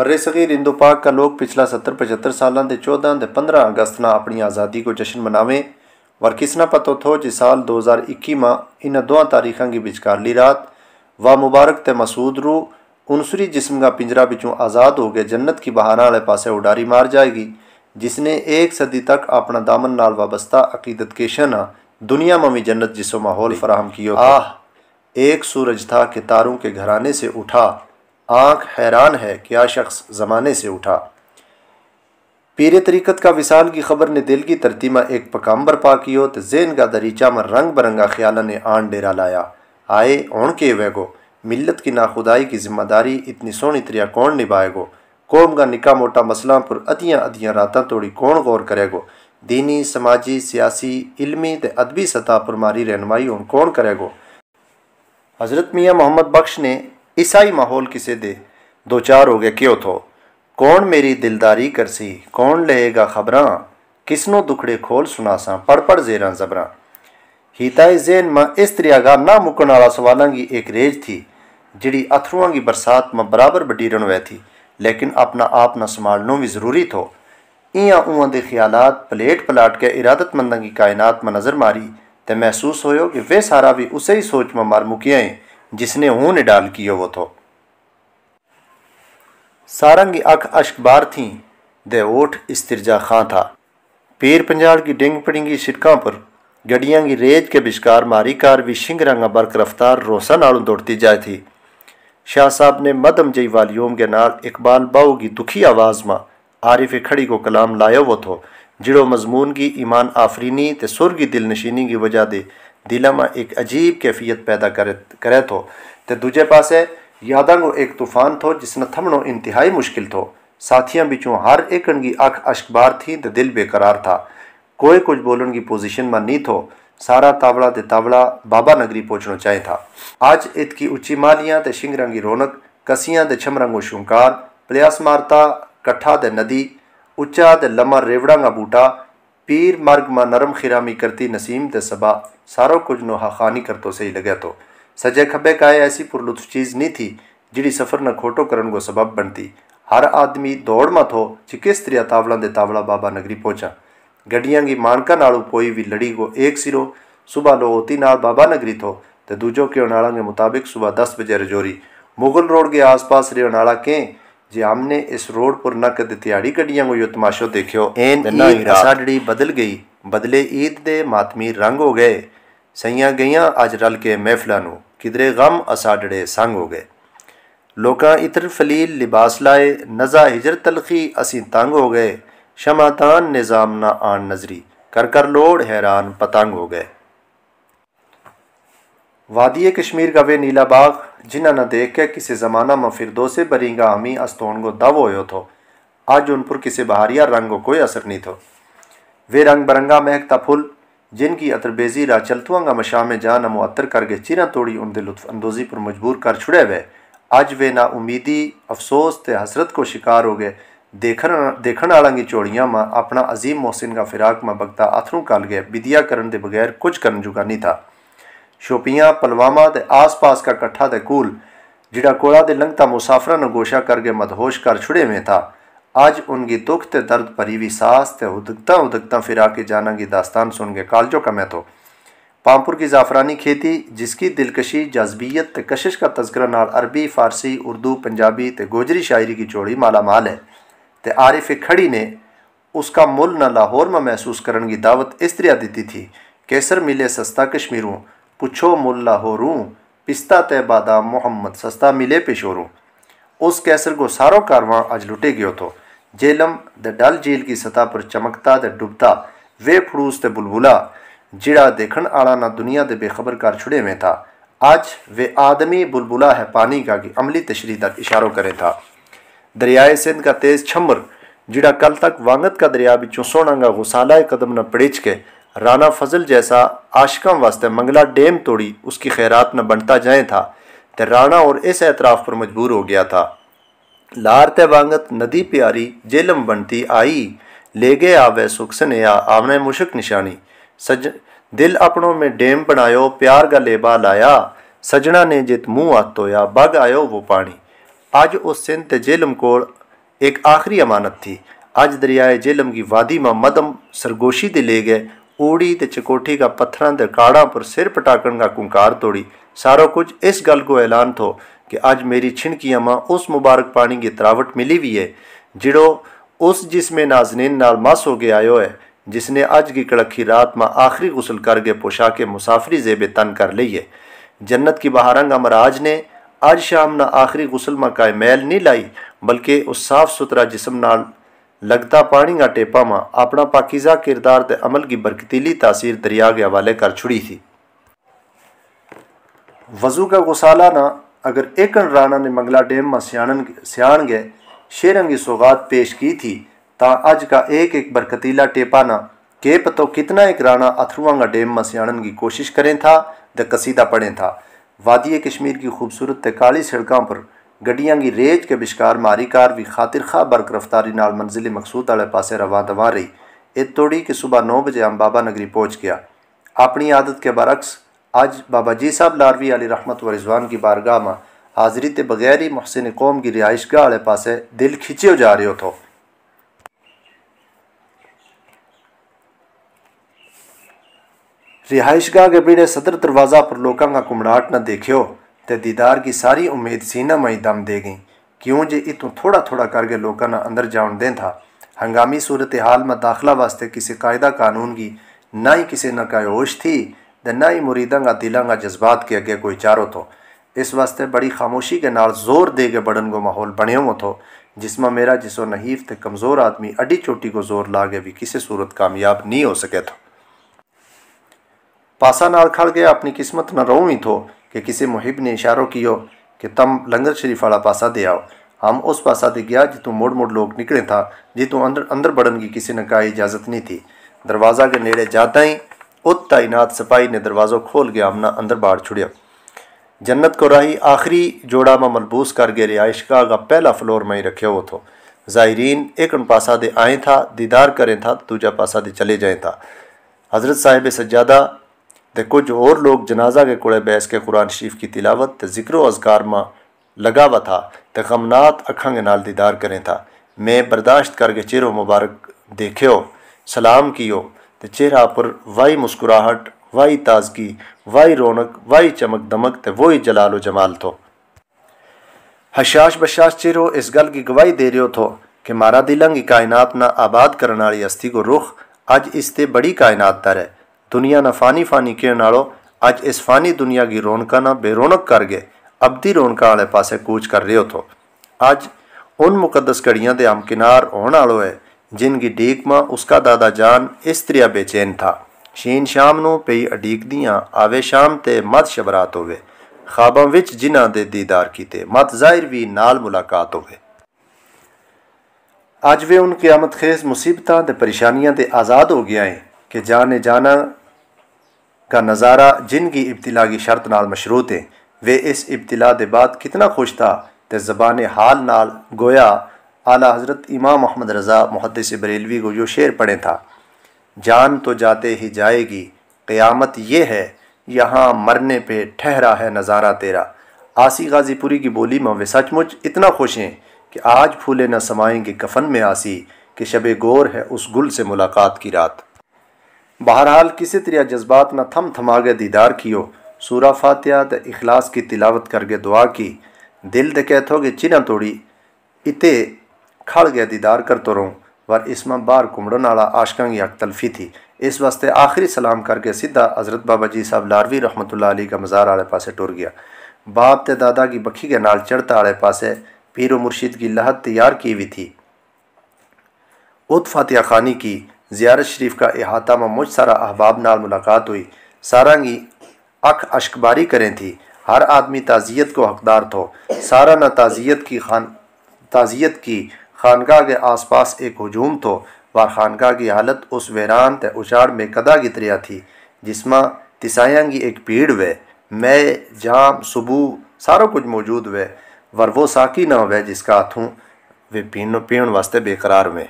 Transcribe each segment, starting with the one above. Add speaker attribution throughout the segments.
Speaker 1: बर सगीर इंदू पाक का लोग पिछला सत्तर पचहत्तर साल के चौदह से पंद्रह अगस्त ना अपनी आज़ादी को जश्न मनावे वर किसना पतो थो जिस साल दो हज़ार इक्की माँ इन दो तारीखों की बिचकारली रात व मुबारक त मसूद रू उनसुरी जिसम का पिंजरा बिचों आज़ाद हो गए जन्नत की बहारा वाले पास उडारी मार जाएगी जिसने एक सदी तक अपना दामन नाल वाबस्ता अकीदत के शना दुनिया में भी जन्नत जिसो माहौल फराहम किया आह एक सूरज था कि तारों के घराने से उठा आंख हैरान है कि आ शख्स ज़माने से उठा पीर तरीक़त का विसाल की खबर ने दिल की तरतीमा एक पकाम्बर पा की हो तो जेन का दरीचा में रंग बरंगा ख्याल ने आन डेरा लाया आए ओण के वैगो मिलत की नाखुदाई की जिम्मेदारी इतनी सोनी तरिया कौन निभाएगो कौम का निका मोटा मसला पर अदियाँ अधियाँ रात तोड़ी कौन गौर करेगो दीनी समाजी सियासी इलमी तो अदबी सतह पर मारी रहनमाई उन कौन करेगो हज़रत मियाँ मोहम्मद बख्श ने ईसाई माहौल किसे दे दो चार हो गए क्यों थो कौन मेरी दिलदारी करसी कौन लेगा ख़बर किसनो दुखड़े खोल सुनासा पढ़ पढ़ जेरा जबर हीताई जेन में इस त्रियागा ना मुकन वाला सवाल की एक रेज थी जिड़ी अथरुआ की बरसात में बराबर बटीरन वह थी लेकिन अपना आप न संभालनो भी ज़रूरी थो इं उ ख्याल पलेट पलाट के इरादतमंदा की कायनात में नज़र मारी तो महसूस होयो कि वे सारा भी उसे ही सोच में मार मुकिया जिसने ऊन डाल कियो वो थो तो। सारंग अख अशकबार थी दे ओठ इस्तिरजा खां था पीर पंजाड़ की डिंग पड़िंगी शिटका पर गडियां की रेज के बिशकार मारी कार भी शिंग रंगा बर्क रफ्तार रोसा नालों दौड़ती जाए थी शाह साहब ने मदम जई वालियोम के नाल इकबाल बाऊ की दुखी आवाज़ में आरिफ खड़ी को कलाम लायो वो थो तो, जिड़ो मजमून की ईमान आफरीनी ते सुर की दिलनशीनी की वजह दे दिलों में एक अजीब कैफियत पैदा करे करे थो तो दूजे पास यादा एक तूफान थो जिसने थमणो इंतहाई मुश्किल थो साथियों बिचों हर एक की अख अशकबार थी तो दिल बेकरार था कोई कुछ बोलने की पोजिशन में नहीं थो सारा तावड़ा दे तावड़ा बाबा नगरी पहुँचनो चाहे था आज इत की उच्ची मालियाँ तो शिंग रंगी रौनक कसियाँ तो छमरंगों शुंकार प्लयास मारता कट्ठा दे नदी उच्चा तो लम्मा रेवड़ा का बूटा पीर मर्ग मा नरम खिरामी करती नसीम द सबा सारो कुछ नोहा खानी कर तो सही लगे तो सजे खबे का ऐसी पुरलुत्फ चीज़ नहीं थी जिड़ी सफ़र न खोटो करण को सबब बनती हर आदमी दौड़ मत हो कि किस तरिया तावलों दे तावला बाबा नगरी पहुंचा गड्डिया की मानका नालू कोई भी लड़ी को एक सिरों सुबह लोहोती नाल बाबा नगरी थो तो दूजों के उनाला के मुताबिक सुबह दस बजे रजौरी मुगल रोड के आसपास उनाला कें जे हमने इस रोड पर न कद तिहाड़ी कड़ियां को यो तमाशो देखियो एन बदल गई बदले ईद दे मातमी रंग हो गए सईया गई अज रल के महफलों किधरे गम असाडड़े संघ हो गए लोग इतर फलील लिबास लाए नज़ा हिजर तलखी असी तंग हो गए शमातान निज़ाम ना आन नजरी कर कर लोड़ हैरान पतंग हो गए वादी कश्मीर गवे नीला बाग जिन्होंने देख के किसी ज़माना में दो से बरिंगा आमी अस्तोन को दब हो थो आज उन पर किसी बहारिया रंग को कोई असर नहीं थो वे रंग बरंगा महकता फुल जिनकी अतरबेजी रा चलतुआंगा मशा में जान मुअत्तर करके चिरा तोड़ी उन लुफानंदोजी अंदोजी पर मजबूर कर छुड़े हुए आज वे ना उम्मीदी अफसोस ते हसरत को शिकार हो गए देखण देखण की चौड़िया माँ अपना अजीम मोहसिन का फिराक माँ बगता अथरू काल गए विदिया करण के बगैर कुछ करन जुगा नहीं था शोपिया पुलवामा के आस पास का कट्ठा ਤੇ जिड़ा कोला दे लंघता मुसाफर ਮੁਸਾਫਰਾਂ ਨੂੰ ਗੋਸ਼ਾ ਕਰਕੇ ਮਦਹੋਸ਼ ਕਰ ਛੁੜੇ ਮੇ आज उनकी दुख ते दर्द भरी भी सास ते उदकता उदकता फिरा के जाना की दास्तान सुन के कालजो का मैं तो पामपुर की ज़ाफ़रानी खेती जिसकी दिलकशी जज्बियत ते कशिश का तस्करा नाल अरबी फ़ारसी उर्दू पंजाबी ते गोजरी शायरी की जोड़ी माला माल है ते आरिफ खड़ी ने उसका मुल न लाहौर में महसूस करने की दावत इस तरह दी थी केसर मिले सस्ता कश्मीरों पुछो मुल्ला होरूं पिस्ता ते बादाम मोहम्मद सस्ता मिले पेशोरू उस कैसर को सारो कारवां आज लुटे गयो तो जेलम द डल झील की सतह पर चमकता द डुबता वे फड़ूस ते बुलबुला जिड़ा देखण आला ना दुनिया दे बेखबर कर छुड़े में था आज वे आदमी बुलबुला है पानी का कि अमली तशरी तक इशारों करे था दरियाए सिंध का तेज़ छम्बर जिड़ा कल तक वांगत का दरिया बिचों सोनांगा गुसाला कदम न पड़ेच के राना फजल जैसा आशकम वास्ते मंगला डेम तोड़ी उसकी खैरात न बनता जाए था तो राणा और इस एतराफ़ पर मजबूर हो गया था लार ते वांगत नदी प्यारी जेलम बनती आई ले गए आवे सुख सनेहा आवने मुशक निशानी सज दिल अपनों में डेम बनायो प्यार का लेबा लाया सजना ने जित मुँह आतोया बग आयो वो पानी आज उस सिंध ते जेलम को एक आखिरी अमानत थी आज दरियाए जेलम की वादी में मदम सरगोशी दे ले गए ਊੜੀ तो चकोठी का पत्थर के काड़ा पर सिर पटाकन का कुंकार तोड़ी सारा कुछ इस गल को ऐलान थो कि आज मेरी छिणकिया माँ उस मुबारक पानी की तरावट मिली हुई है जिड़ो उस जिसमें नाजनीन नाल मास हो गया आयो है जिसने अज की कड़खी रात माँ आखिरी गुसल करके के मुसाफरी जेबे तन कर ली है जन्नत की बहारंग अमराज ने अज शाम ना आखिरी गुसल माँ का मैल नहीं लाई बल्कि उस साफ सुथरा जिसम नाल का टेपा ટેપામાં अपना पाकिजा किरदार के अमल की बरक़तीली तासीर दरिया के हवाले कर छुड़ी थी वजू का ना अगर एक राणा ने मंगला डैम में सियाणन सियाण गए शेरन की सौगात पेश की थी ता आज का एक एक बरकतीला टेपाना के पतो कितना एक राणा का डेम में सियाणन की कोशिश करें था द कसीदा पढ़ें था वादिय कश्मीर की खूबसूरत काली सड़कों पर गड्डिया की ਰੇਜ के ਵਿਚਕਾਰ मारी कार भी ख़ातिर ख़ा ਬਰਕ ਰਫਤਾਰੀ ਨਾਲ ਮੰਜ਼ਿਲ ਮਕਸੂਦ ਵਾਲੇ रवा दवा रही ਰਹੀ तोड़ी कि सुबह नौ बजे ਵਜੇ बाबा नगरी पहुँच गया अपनी आदत के बरक्स आज बाबा जी साहब लारवी अली रहमत व रिजवान की बारगाह में हाजिरी ते बगैर ही मुहसिन कौम की रिहाइशगाह वाले पास दिल खिंचे जा रहे रो थो रिहाइशगाह के बीड़े सदर दरवाज़ा पर लोगों का कुमड़ाट न देखियो तो दीदार की सारी उम्मीद ਸੀਨਾ ਮਈ दम दे गई क्यों ਜੇ इतों थोड़ा थोड़ा करके लोगों अंदर ਅੰਦਰ ਜਾਣ ਦੇਂ ਥਾ सूरत हाल में दाखिला वास्ते किसी कायदा कानून की ना ही किसी ना का होश थी तो ना ही मुरीदा का दिलों का जज्बात के अगे कोई चारो तो इस वास्ते बड़ी खामोशी के नाल जोर दे के बड़न को माहौल बने हुए तो जिसमें मेरा जिसो नहीफ तो कमज़ोर आदमी अड्डी चोटी को जोर ला के भी किसी सूरत कामयाब नहीं हो सके तो पासा नाल खड़ गया अपनी किस्मत न रो ही तो कि किसी मुहिब ने की हो कि तम लंगर शरीफ वाला पासा दे आओ हम उस पासा दे गया जितों मोड़ मोड़ लोग निकले था जितों अंदर अंदर बढ़न की किसी ने कहा इजाज़त नहीं थी दरवाज़ा के नेड़े जाता ही उत तैनात सिपाही ने दरवाज़ो खोल गया आमना अंदर बाढ़ छुड़िया जन्नत को राही आखिरी जोड़ा में मलबूस गए रिहाइश का पहला फ्लोर में ही रखे हुआ थो ज़ायरीन एक उन पासा दे आए था दीदार करें था दूजा पासा दे चले जाए था हज़रत साहिब सज्जादा तो कुछ और लोग जनाजा के कोड़े बैस के कुरान शरीफ की तिलावत तो जिक्र अजगार में लगा हुआ था तो गमनात अखा के नाल दीदार करें था मैं बर्दाश्त करके चेहरो मुबारक देखियो सलाम कियो तो चेहरा पर वाई मुस्कुराहट वाई ताजगी वाई रौनक वाई चमक दमक तो वही जलालो जमाल थो हशाश बशाश चेहरो इस गल की गवाही दे रहे थो कि मारा दिलंग कायनात ना आबाद करने वाली अस्थि को रुख अज इसते बड़ी कायनात दर है दुनिया ने फानी फानी के नालों अज इस फानी दुनिया की रौनक ना बेरोनक कर गए अबधी रौनक आए पासे कूच कर रहे हो तो अज उन मुकदस घड़िया के किनार आने वालों है जिनकी डीक माँ उसका दादा जान इस त्रिया बेचैन था शीन शाम को पई अडीक दियाँ आवे शाम ते मत शबरात होवे ख्वाबों में जिन्हों के दीदार किते मत जाहिर भी नाल मुलाकात होवे अज वे उन क्यामत खेज मुसीबतों के परेशानियों से आज़ाद हो गया है कि जाने जाना का नज़ारा जिनकी इब्तला की शर्त नाल मशरूत है वे इस इब्तला के बाद कितना खुश था तो जबान हाल नाल गोया आला हज़रत इमाम मोहम्मद रज़ा मुहदस बरेलवी को जो शेर पढ़े था जान तो जाते ही जाएगी क़यामत ये है यहाँ मरने पे ठहरा है नज़ारा तेरा आसी गाजीपुरी की बोली में वे सचमुच इतना खुश हैं कि आज फूले न समाएंगे कफन में आसी कि शब गौर है उस गुल से मुलाकात की रात बहरहाल किसी तरह जज्बात न थम थमा के दीदार कियो सूरा फातिहा त इखलास की तिलावत करके दुआ की दिल दे कहत हो चिना तोड़ी इते खड़ गया दीदार तो रहूँ पर इसमें बार कुमड़न आला आशकों की अक तलफी थी इस वास्ते आखिरी सलाम करके सीधा हज़रत बाबा जी साहब लारवी रहमत अली का मज़ार आले पास टुर गया बाप ते दादा की बखी के नाल चढ़ता आले पासे पीर मुर्शिद की लहत तैयार की हुई थी उत फातिया खानी की जियारत शरीफ का अहाता में मुझ सारा अहबाब नाल मुलाकात हुई की अख अशकबारी करें थी हर आदमी ताज़ियत को हकदार थो सारा न ताज़ियत की खान ताज़ियत की खानका के आस पास एक हजूम थो व खानका की हालत उस वैरान त उछाड़ में कदा गितरिया थी तिसाया की एक भीड़ वे मैं जाम सुबह सारा कुछ मौजूद वे वर वो साकी ना हुए जिसका हाथों वे पीन पीण वास्ते बेकरार हुए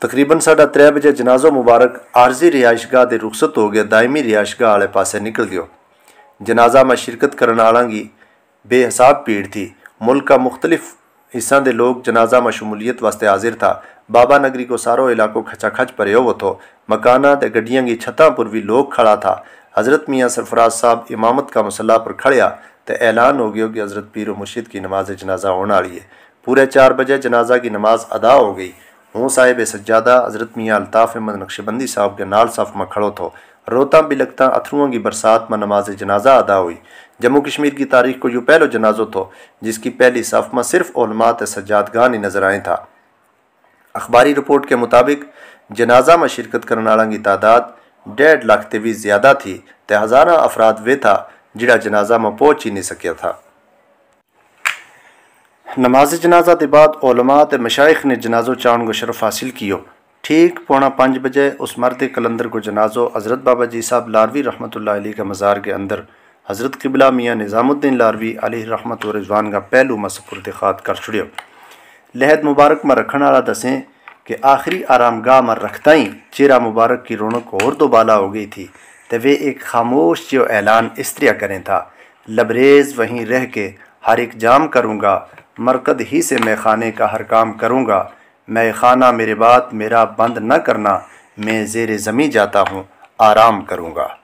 Speaker 1: ਤਕਰੀਬਨ 3:30 ਵਜੇ ਜਨਾਜ਼ਾ ਮੁਬਾਰਕ ਆਰਜ਼ੀ ਰਿਹਾਇਸ਼ਗਾਹ ਦੇ ਰੁਖਸਤ हो ਗਿਆ दायमी ਰਿਹਾਇਸ਼ਗਾਹ आए पास निकल गयो जनाजा में शिरकत करने वाला की बेहसाब भीड़ थी मुल्क का मुख्तलिफ हिस्सा के लोग जनाजा में शमूलीत वास्ते हाजिर था बाबा नगरी को सारो इलाको खचाखच भरे वो थो मकाना तो गड्डिया की छतों पर भी लोग खड़ा था हज़रत मियाँ सरफराज साहब इमामत का मसला पर खड़िया तो ऐलान हो गया कि हज़रत पीर मुर्शिद की नमाज जनाजा होने वाली है पूरे चार बजे जनाजा की नमाज अदा हो गई हूँ साहिब सज्जादा हज़रत मियाँ अल्ताफ़ अहमद नक्शबंदी साहब के नाल साफ़ में खड़ो थो रोता भी लगता अथरुओं की बरसात में नमाज जनाजा अदा हुई जम्मू कश्मीर की तारीख को यूँ पहलो जनाजो थो जिसकी पहली साफ़ में सिर्फ ओलमात सज्जाद गान ही नजर आए था अखबारी रिपोर्ट के मुताबिक जनाजा में शिरकत करने वाला की तादाद डेढ़ लाख से भी ज़्यादा थी तो हज़ारा अफराद वे था जड़ा जनाजा में पहुँच ही नहीं सकिया था नमाज जनाजा के बाद ओलमा तो मशाइख ने जनाजो चाण को शरफ हासिल किया ठीक पौना पाँच बजे उस मर्द कलंदर को जनाजो हज़रत बाबा जी साहब लारवी रहमत का मज़ार के अंदर हज़रत किबला मियाँ निज़ामुद्दीन लारवी अली रहमत रिजवान का पहलू मसपुरद खात कर छुड़ियो लहद मुबारक में रखने वाला दसें कि आखिरी गाह में रखता ही चेरा मुबारक की रौनक और दोबाला हो गई थी तो वे एक खामोश जो ऐलान इस तरह करें था लबरेज वहीं रह के हर एक जाम करूँगा मरकद ही से मैं खाने का हर काम करूँगा मैं खाना मेरे बात मेरा बंद न करना मैं जेर ज़मी जाता हूँ आराम करूँगा